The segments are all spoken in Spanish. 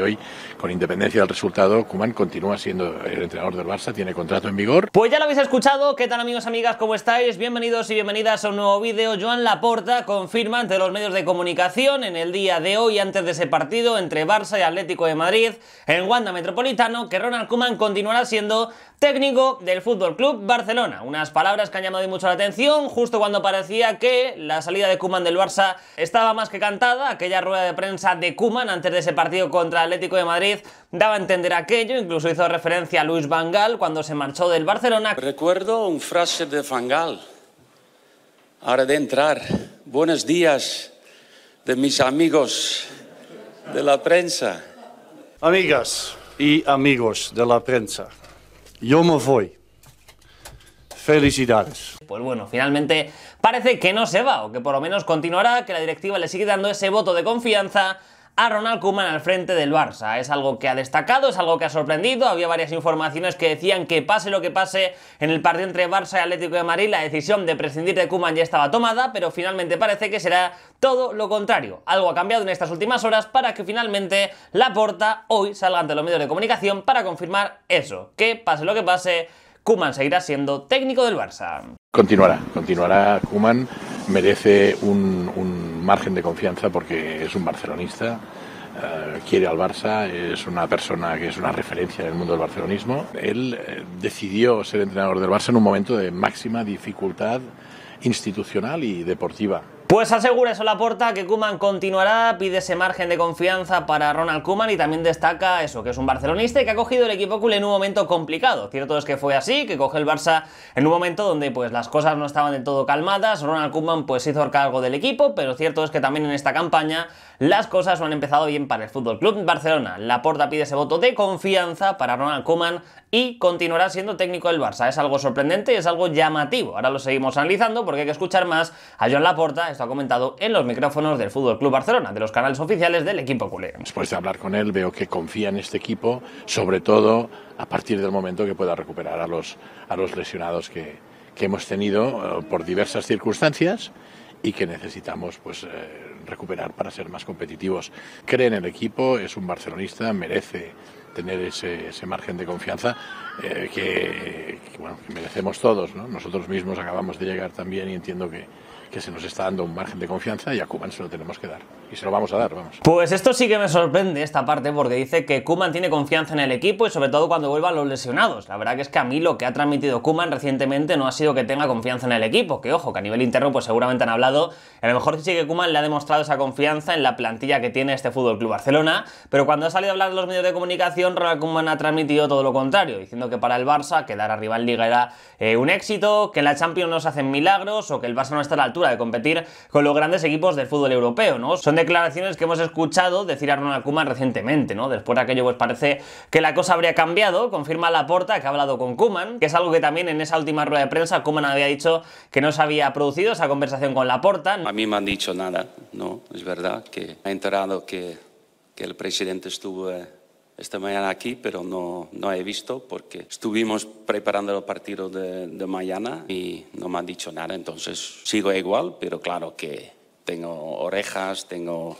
hoy, con independencia del resultado, Kuman continúa siendo el entrenador del Barça, tiene contrato en vigor. Pues ya lo habéis escuchado, ¿qué tal amigos, amigas? ¿Cómo estáis? Bienvenidos y bienvenidas a un nuevo vídeo. Joan Laporta confirma ante los medios de comunicación en el día de hoy, antes de ese partido entre Barça y Atlético de Madrid en Wanda Metropolitano, que Ronald Kuman continuará siendo técnico del Fútbol Club Barcelona. Unas palabras que han llamado mucho la atención, justo cuando parecía que la salida de Kuman del Barça estaba más que cantada, aquella rueda de prensa de Kuman antes de ese partido contra el Atlético de Madrid daba a entender aquello, incluso hizo referencia a Luis vangal cuando se marchó del Barcelona. Recuerdo una frase de Vangal, ahora de entrar, buenos días de mis amigos de la prensa. Amigas y amigos de la prensa, yo me voy. Felicidades. Pues bueno, finalmente parece que no se va, o que por lo menos continuará, que la directiva le sigue dando ese voto de confianza a Ronald Kuman al frente del Barça. Es algo que ha destacado, es algo que ha sorprendido. Había varias informaciones que decían que pase lo que pase en el partido entre Barça y Atlético de Madrid, la decisión de prescindir de Kuman ya estaba tomada, pero finalmente parece que será todo lo contrario. Algo ha cambiado en estas últimas horas para que finalmente la porta hoy salga ante los medios de comunicación para confirmar eso, que pase lo que pase, Kuman seguirá siendo técnico del Barça. Continuará, continuará Kuman merece un, margen de confianza porque es un barcelonista, eh, quiere al Barça, es una persona que es una referencia en el mundo del barcelonismo. Él eh, decidió ser entrenador del Barça en un momento de máxima dificultad institucional y deportiva. Pues asegura eso porta que Kuman continuará, pide ese margen de confianza para Ronald Kuman y también destaca eso, que es un barcelonista y que ha cogido el equipo culé en un momento complicado. Cierto es que fue así, que coge el Barça en un momento donde pues las cosas no estaban del todo calmadas, Ronald Kuman pues hizo el cargo del equipo, pero cierto es que también en esta campaña las cosas no han empezado bien para el Fútbol Club Barcelona. Laporta pide ese voto de confianza para Ronald Koeman y continuará siendo técnico del Barça. Es algo sorprendente y es algo llamativo. Ahora lo seguimos analizando porque hay que escuchar más a Joan Laporta. Esto ha comentado en los micrófonos del Fútbol Club Barcelona, de los canales oficiales del equipo culé. Después de hablar con él, veo que confía en este equipo, sobre todo a partir del momento que pueda recuperar a los, a los lesionados que, hemos tenido eh, por diversas circunstancias y que necesitamos pues eh, recuperar para ser más competitivos. Cree en el equipo, es un barcelonista, merece tener ese, ese margen de confianza eh, que, merecemos todos. Nosotros mismos acabamos de llegar también y entiendo que, que se nos está dando un margen de confianza y a Cuban se lo tenemos que dar y se lo vamos a dar, vamos. Pues esto sí que me sorprende esta parte porque dice que Kuman tiene confianza en el equipo y sobre todo cuando vuelvan los lesionados. La verdad que es que a mí lo que ha transmitido Kuman recientemente no ha sido que tenga confianza en el equipo, que ojo, que a nivel interno pues seguramente han hablado, a lo mejor sí que Kuman le ha demostrado esa confianza en la plantilla que tiene este Fútbol Club Barcelona, pero cuando ha salido a hablar en los medios de comunicación, Ronald Kuman ha transmitido todo lo contrario, diciendo que para el Barça quedar arriba en Liga era eh, un éxito, que la Champions no se hacen milagros o que el Barça no está a la altura de competir con los grandes equipos del fútbol europeo, ¿no? Son declaraciones que hemos escuchado decir a Ronald Kuman recientemente, ¿no? Después de aquello, pues parece que la cosa habría cambiado, confirma Laporta que ha hablado con Kuman, que es algo que también en esa última rueda de prensa Kuman había dicho que no se había producido esa conversación con Laporta. A mí me han dicho nada, no, es verdad que ha enterado que, el presidente estuvo... Eh, esta mañana aquí, pero no, no he visto porque estuvimos preparando el partido de mañana y no me han dicho nada. Entonces sigo igual, pero claro que tengo orejas, tengo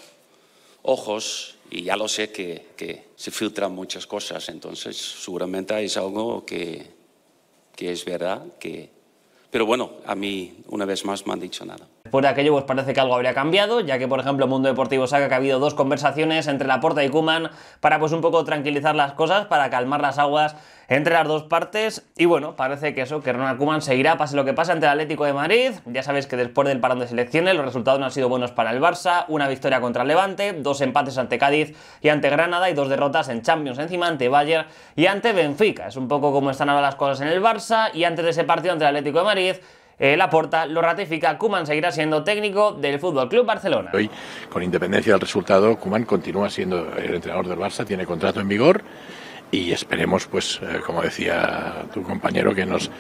ojos y ya lo sé que, se filtran muchas cosas, entonces seguramente es algo que, que es verdad, que pero bueno, a mí una vez más me han dicho nada. Después de aquello, pues parece que algo habría cambiado, ya que, por ejemplo, Mundo Deportivo saca que ha habido dos conversaciones entre Laporta y Kuman para, pues, un poco tranquilizar las cosas, para calmar las aguas entre las dos partes. Y bueno, parece que eso, que Ronald Kuman seguirá, pase lo que pase, ante el Atlético de Madrid. Ya sabéis que después del parón de selecciones, los resultados no han sido buenos para el Barça: una victoria contra el Levante, dos empates ante Cádiz y ante Granada, y dos derrotas en Champions, encima ante Bayern y ante Benfica. Es un poco como están ahora las cosas en el Barça y antes de ese partido ante el Atlético de Madrid 10 eh, la porta lo ratifica, Kuman seguirá siendo técnico del Fútbol Club Barcelona. Hoy, con independencia del resultado, Kuman continúa siendo el entrenador del Barça, tiene contrato en vigor y esperemos, pues, eh, como decía tu compañero, que nos eh,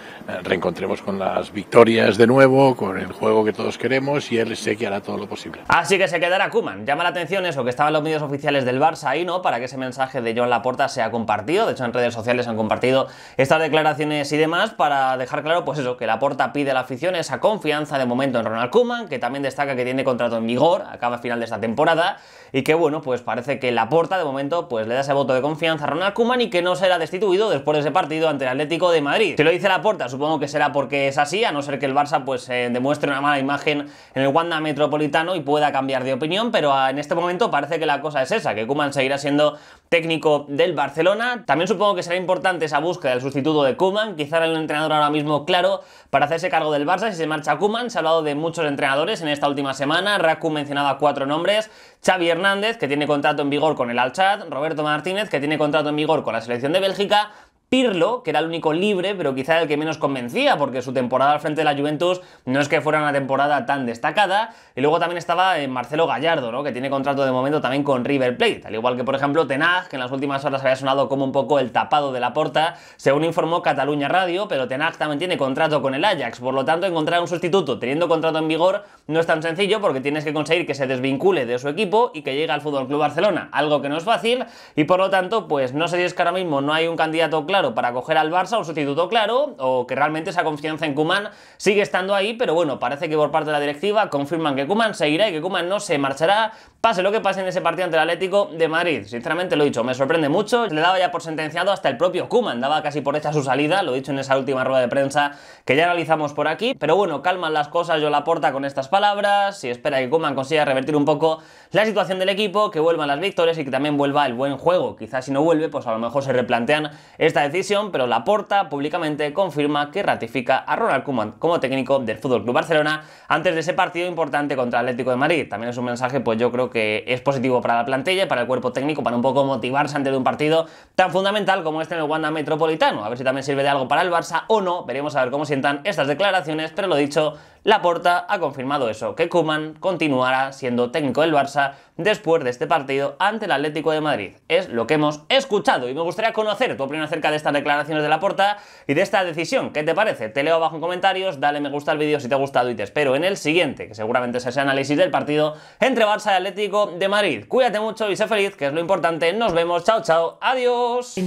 reencontremos con las victorias de nuevo, con el juego que todos queremos y él sé que hará todo lo posible. Así que se quedará Kuman. Llama la atención eso, que estaban los medios oficiales del Barça ahí, ¿no? Para que ese mensaje de Joan Laporta sea compartido. De hecho, en redes sociales han compartido estas declaraciones y demás para dejar claro, pues eso, que Laporta pide a la afición esa confianza de momento en Ronald Kuman, que también destaca que tiene contrato en vigor, acaba final de esta temporada y que, bueno, pues parece que Laporta de momento pues le da ese voto de confianza a Ronald Kuman y que no será destituido después de ese partido ante el Atlético de Madrid. Si lo dice la Laporta, supongo que será porque es así, a no ser que el Barça pues eh, demuestre una mala imagen en el Wanda Metropolitano y pueda cambiar de opinión, pero ah, en este momento parece que la cosa es esa, que Kuman seguirá siendo técnico del Barcelona. También supongo que será importante esa búsqueda del sustituto de Kuman, quizá el entrenador ahora mismo claro para hacerse cargo del Barça si se marcha Kuman. Se ha hablado de muchos entrenadores en esta última semana, Raku mencionaba cuatro nombres, Xavi Hernández, que tiene contrato en vigor con el al chad Roberto Martínez, que tiene contrato en vigor con la selección de Bélgica, Pirlo, que era el único libre, pero quizá el que menos convencía, porque su temporada al frente de la Juventus no es que fuera una temporada tan destacada. Y luego también estaba eh, Marcelo Gallardo, ¿no? que tiene contrato de momento también con River Plate. Al igual que, por ejemplo, Tenag, que en las últimas horas había sonado como un poco el tapado de la porta, según informó Cataluña Radio, pero Tenag también tiene contrato con el Ajax. Por lo tanto, encontrar un sustituto teniendo contrato en vigor no es tan sencillo, porque tienes que conseguir que se desvincule de su equipo y que llegue al Fútbol Club Barcelona, algo que no es fácil. Y por lo tanto, pues no sé si es que ahora mismo no hay un candidato claro claro para coger al Barça, un sustituto claro, o que realmente esa confianza en Kuman sigue estando ahí, pero bueno, parece que por parte de la directiva confirman que Kuman seguirá y que Kuman no se marchará pase lo que pase en ese partido ante el Atlético de Madrid. Sinceramente lo he dicho, me sorprende mucho. Le daba ya por sentenciado hasta el propio Kuman, daba casi por hecha su salida, lo he dicho en esa última rueda de prensa que ya analizamos por aquí. Pero bueno, calman las cosas yo la aporta con estas palabras y espera que Kuman consiga revertir un poco la situación del equipo, que vuelvan las victorias y que también vuelva el buen juego. Quizás si no vuelve, pues a lo mejor se replantean esta decisión, pero la porta públicamente confirma que ratifica a Ronald Kuman como técnico del FC Barcelona antes de ese partido importante contra el Atlético de Madrid. También es un mensaje, pues yo creo que es positivo para la plantilla, para el cuerpo técnico, para un poco motivarse antes de un partido tan fundamental como este en el Wanda Metropolitano. A ver si también sirve de algo para el Barça o no. Veremos a ver cómo sientan estas declaraciones, pero lo dicho, la Porta ha confirmado eso, que Kuman continuará siendo técnico del Barça después de este partido ante el Atlético de Madrid. Es lo que hemos escuchado y me gustaría conocer tu opinión acerca de estas declaraciones de La Porta y de esta decisión. ¿Qué te parece? Te leo abajo en comentarios, dale me gusta al vídeo si te ha gustado y te espero en el siguiente, que seguramente sea ese análisis del partido entre Barça y Atlético de Madrid. Cuídate mucho y sé feliz, que es lo importante. Nos vemos, chao, chao, adiós.